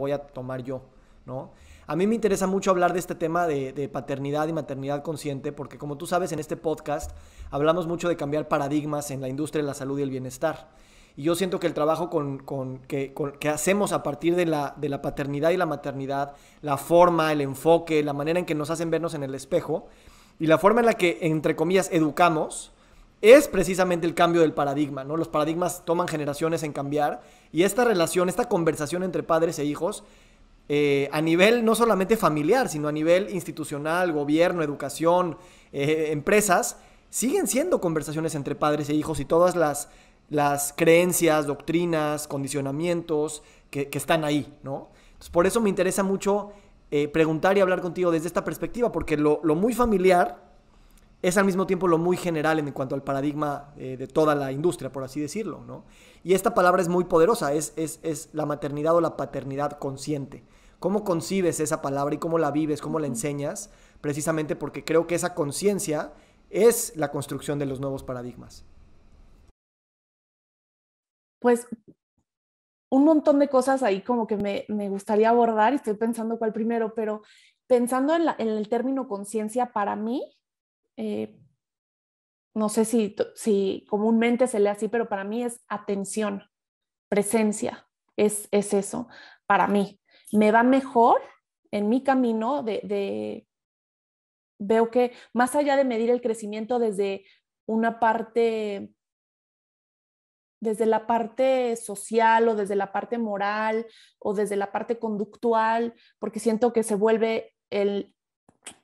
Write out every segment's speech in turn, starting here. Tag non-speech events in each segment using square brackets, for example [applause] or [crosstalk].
voy a tomar yo, ¿no? A mí me interesa mucho hablar de este tema de, paternidad y maternidad consciente, porque como tú sabes, en este podcast hablamos mucho de cambiar paradigmas en la industria de la salud y el bienestar. Y yo siento que el trabajo con, que, hacemos a partir de la paternidad y la maternidad, la forma, el enfoque, la manera en que nos hacen vernos en el espejo y la forma en la que, entre comillas, educamos, es precisamente el cambio del paradigma, ¿no? Los paradigmas toman generaciones en cambiar y esta relación, esta conversación entre padres e hijos, eh, a nivel no solamente familiar, sino a nivel institucional, gobierno, educación, eh, empresas, siguen siendo conversaciones entre padres e hijos y todas las, las creencias, doctrinas, condicionamientos que, están ahí, ¿no? por eso me interesa mucho eh, preguntar y hablar contigo desde esta perspectiva, porque lo muy familiar es al mismo tiempo lo muy general en cuanto al paradigma eh, de toda la industria, por así decirlo, ¿no? Y esta palabra es muy poderosa, es, es, la maternidad o la paternidad consciente. ¿Cómo concibes esa palabra y cómo la vives, cómo la enseñas? Precisamente porque creo que esa conciencia es la construcción de los nuevos paradigmas. Pues un montón de cosas ahí como que me, gustaría abordar y estoy pensando cuál primero, pero pensando en el término conciencia, para mí eh, no sé si, comúnmente se lee así, pero para mí es atención, presencia, es, eso, para mí. Me va mejor en mi camino de, de, veo que más allá de medir el crecimiento desde una parte, desde la parte social o desde la parte moral o desde la parte conductual, porque siento que se vuelve el,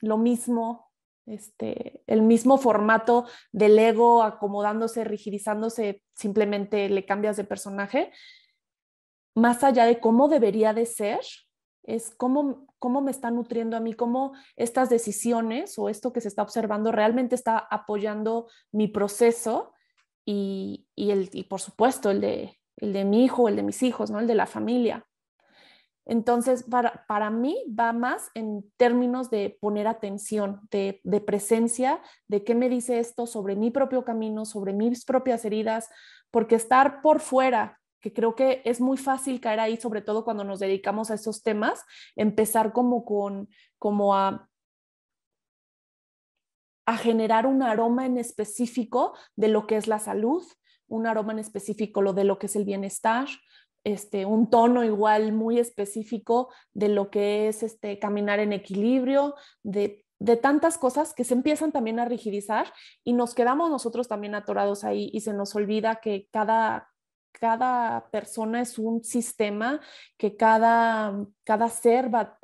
lo mismo este, el mismo formato del ego acomodándose, rigidizándose, simplemente le cambias de personaje, más allá de cómo debería de ser, es cómo, cómo me está nutriendo a mí, cómo estas decisiones o esto que se está observando realmente está apoyando mi proceso y, por supuesto el de, el de mi hijo, el de mis hijos, ¿no? el de la familia. Entonces, para, mí va más en términos de poner atención, de, presencia, de qué me dice esto sobre mi propio camino, sobre mis propias heridas, porque estar por fuera, que creo que es muy fácil caer ahí, sobre todo cuando nos dedicamos a esos temas, empezar como con, como a a generar un aroma en específico de lo que es la salud, un aroma en específico lo de lo que es el bienestar, este, un tono igual muy específico de lo que es este, caminar en equilibrio, de, tantas cosas que se empiezan también a rigidizar y nos quedamos nosotros también atorados ahí y se nos olvida que cada, persona es un sistema, que cada, ser va,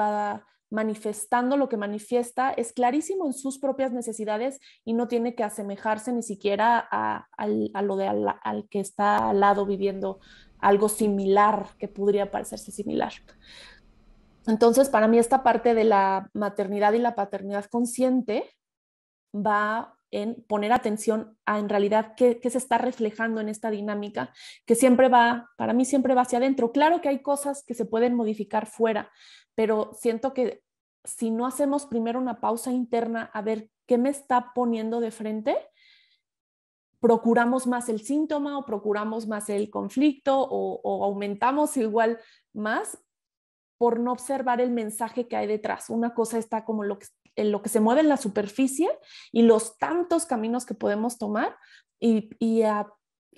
manifestando lo que manifiesta, es clarísimo en sus propias necesidades y no tiene que asemejarse ni siquiera a, lo de al, que está al lado viviendo algo similar que podría parecerse similar. Entonces, para mí esta parte de la maternidad y la paternidad consciente va en poner atención a en realidad qué, qué, se está reflejando en esta dinámica, que siempre va, para mí siempre va hacia adentro. Claro que hay cosas que se pueden modificar fuera, pero siento que si no hacemos primero una pausa interna a ver qué me está poniendo de frente, procuramos más el síntoma o procuramos más el conflicto o, aumentamos igual más por no observar el mensaje que hay detrás. Una cosa está como lo que, en lo que se mueve en la superficie y los tantos caminos que podemos tomar y, y,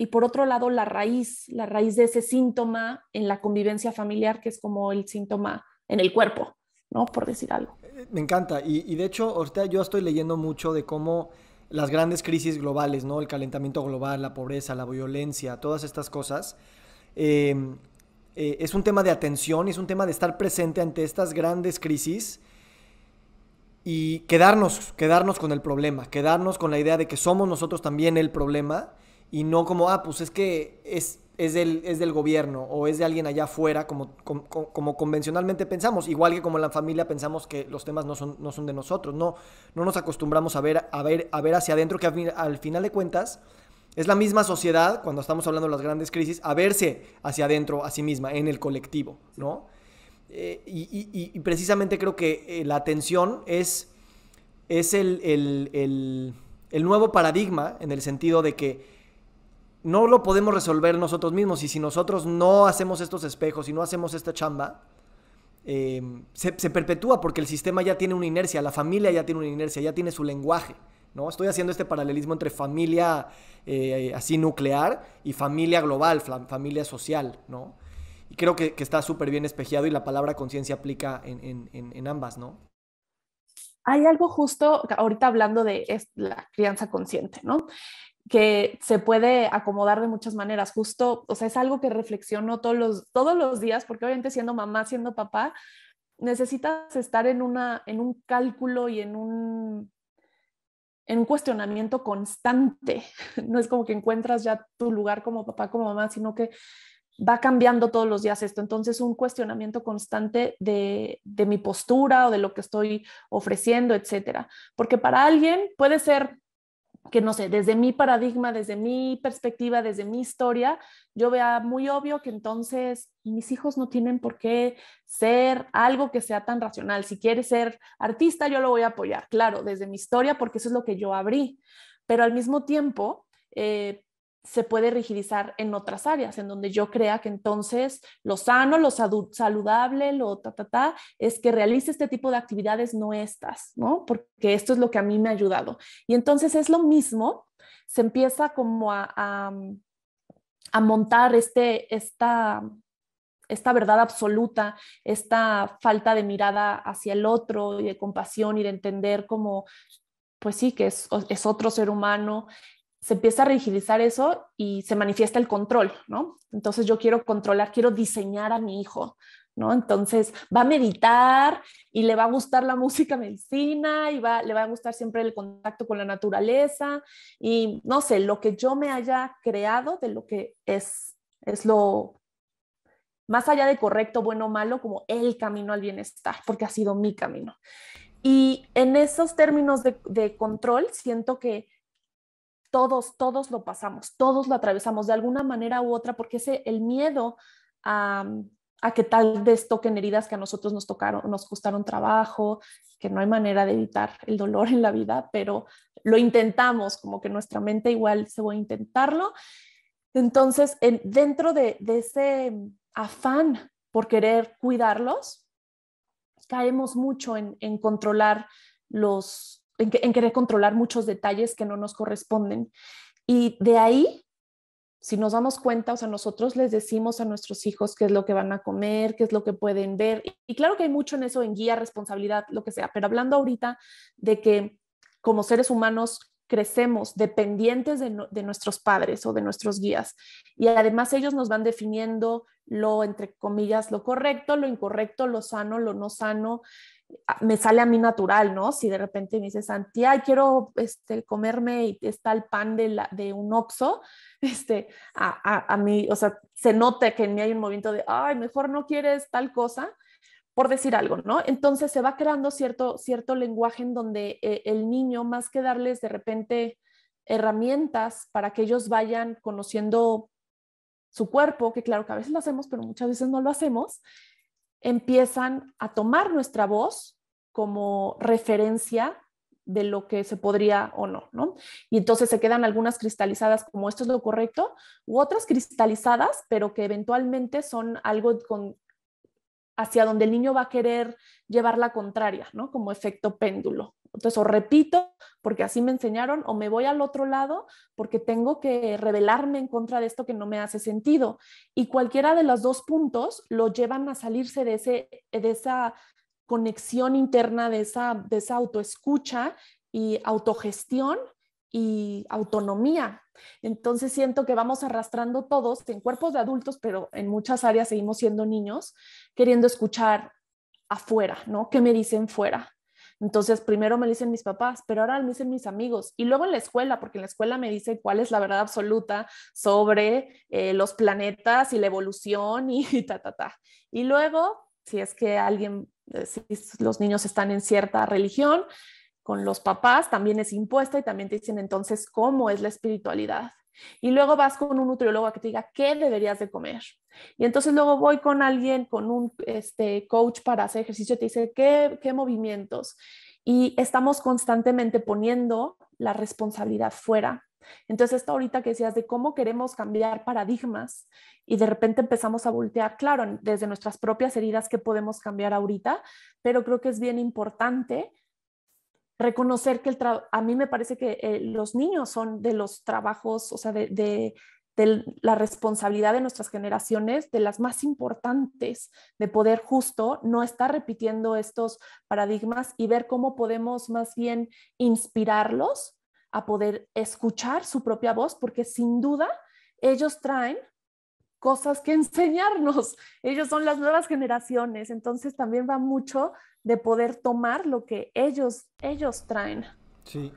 por otro lado la raíz, la raíz de ese síntoma en la convivencia familiar que es como el síntoma en el cuerpo, ¿no? Por decir algo. Eh, me encanta y, de hecho, usted yo estoy leyendo mucho de cómo las grandes crisis globales, ¿no? El calentamiento global, la pobreza, la violencia, todas estas cosas. Eh, eh, es un tema de atención, es un tema de estar presente ante estas grandes crisis y quedarnos, quedarnos con el problema, quedarnos con la idea de que somos nosotros también el problema y no como, ah, pues es que es, es del, gobierno o es de alguien allá afuera, como, como, convencionalmente pensamos, igual que como en la familia pensamos que los temas no son, de nosotros, no, no nos acostumbramos a ver, a, ver, a ver hacia adentro, que al, final de cuentas es la misma sociedad, cuando estamos hablando de las grandes crisis, a verse hacia adentro, a sí misma, en el colectivo, ¿no? Eh, y, precisamente creo que eh, la atención es, es el nuevo paradigma en el sentido de que no lo podemos resolver nosotros mismos. Y si nosotros no hacemos estos espejos y no hacemos esta chamba, eh, se, perpetúa porque el sistema ya tiene una inercia, la familia ya tiene una inercia, ya tiene su lenguaje. ¿no? Estoy haciendo este paralelismo entre familia eh, así nuclear y familia global, familia social. ¿no? Y creo que, está súper bien espejeado y la palabra conciencia aplica en, en, en ambas. ¿no? hay algo justo, ahorita hablando de la crianza consciente, ¿no? que se puede acomodar de muchas maneras. Justo, o sea, es algo que reflexiono todos los, todos los días, porque obviamente siendo mamá, siendo papá, necesitas estar en, una, en un cálculo y en un, en un cuestionamiento constante. [laughs] No es como que encuentras ya tu lugar como papá, como mamá, sino que va cambiando todos los días esto. Entonces, un cuestionamiento constante de, de, mi postura o de lo que estoy ofreciendo, etcétera. Porque para alguien puede ser que, no sé, desde mi paradigma, desde mi perspectiva, desde mi historia, yo vea muy obvio que entonces mis hijos no tienen por qué ser algo que sea tan racional. Si quiere ser artista, yo lo voy a apoyar, claro, desde mi historia, porque eso es lo que yo abrí. Pero al mismo tiempo, eh, se puede rigidizar en otras áreas, en donde yo crea que entonces lo sano, lo saludable, lo ta, ta, ta, es que realice este tipo de actividades, no estas, ¿no? Porque esto es lo que a mí me ha ayudado. Y entonces es lo mismo, se empieza como a, a, montar este, esta, esta verdad absoluta, esta falta de mirada hacia el otro y de compasión y de entender como pues sí, que es, es, otro ser humano se empieza a rigidizar eso y se manifiesta el control, ¿no? Entonces yo quiero controlar, quiero diseñar a mi hijo, ¿no? Entonces va a meditar y le va a gustar la [laughs] música medicina y le va a gustar siempre el contacto con la naturaleza y no sé, lo que yo me haya creado de lo que es, es lo más allá de correcto, bueno o malo, como el camino al bienestar, porque ha sido mi camino. Y en esos términos de control, siento que todos, todos lo pasamos, todos lo atravesamos de alguna manera u otra, porque ese, el miedo a, que tal vez toquen heridas que a nosotros nos tocaron, nos costaron trabajo, que no hay manera de evitar el dolor en la vida, pero lo intentamos, como que nuestra mente igual se va a intentarlo. Entonces, dentro de, ese afán por querer cuidarlos, caemos mucho en controlar los, en, querer controlar muchos detalles que no nos corresponden. Y de ahí si nos damos cuenta, o sea, nosotros les decimos a nuestros hijos qué es lo que van a comer, qué es lo que pueden ver. y, claro que hay mucho en eso, en guía, responsabilidad, lo que sea, pero hablando ahorita de que como seres humanos crecemos dependientes de, nuestros padres o de nuestros guías. Y además ellos nos van definiendo lo, entre comillas, lo correcto, lo incorrecto, lo sano, lo no sano. Ah, me sale a mí natural, ¿no? Si de repente me dices, Santi, quiero este, comerme está el pan de, un oxo, [laughs] este, a, a, mí, o sea, se nota que en mí hay un movimiento de, ay, mejor no quieres tal cosa, por decir algo, ¿no? Entonces se va creando cierto, cierto lenguaje en donde eh, el niño, más que darles de repente herramientas para que ellos vayan conociendo su cuerpo, que claro que a veces lo hacemos, pero muchas veces no lo hacemos, empiezan a tomar nuestra voz como referencia de lo que se podría o no, ¿no? Y entonces se quedan algunas cristalizadas como esto es lo correcto, u otras cristalizadas, pero que eventualmente son algo con, hacia donde el niño va a querer llevar la contraria, ¿no? Como efecto péndulo. Entonces, o repito porque así me enseñaron, o me voy al otro lado porque tengo que rebelarme en contra de esto que no me hace sentido. Y cualquiera de los dos puntos lo llevan a salirse de, ese, esa conexión interna, de esa, de esa autoescucha y autogestión y autonomía. Entonces siento que vamos arrastrando todos en cuerpos de adultos, pero en muchas áreas seguimos siendo niños, queriendo escuchar afuera, ¿no? ¿Qué me dicen fuera? Entonces, primero me dicen mis papás, pero ahora me dicen mis amigos y luego en la escuela, porque en la escuela me dicen cuál es la verdad absoluta sobre eh, los planetas y la evolución y, y [laughs] ta, ta, ta. Y luego, si es que alguien, eh, si los niños están en cierta religión, con los papás también es impuesta y también te dicen entonces cómo es la espiritualidad. Y luego vas con un nutriólogo que te diga qué deberías de comer. Y entonces luego voy con alguien, con un este, coach para hacer ejercicio, te dice qué, movimientos. Y estamos constantemente poniendo la responsabilidad fuera. Entonces, esto ahorita que decías de cómo queremos cambiar paradigmas y de repente empezamos a voltear, claro, desde nuestras propias heridas que podemos cambiar ahorita, pero creo que es bien importante reconocer que a mí me parece que eh, los niños son de los trabajos, o sea, de, de, la responsabilidad de nuestras generaciones, de las más importantes, de poder justo no estar repitiendo estos paradigmas y ver cómo podemos más bien inspirarlos a poder escuchar su propia voz, porque sin duda ellos traen cosas que [laughs] enseñarnos. Ellos son las nuevas generaciones, entonces también va mucho de poder tomar lo que ellos, ellos traen. Sí,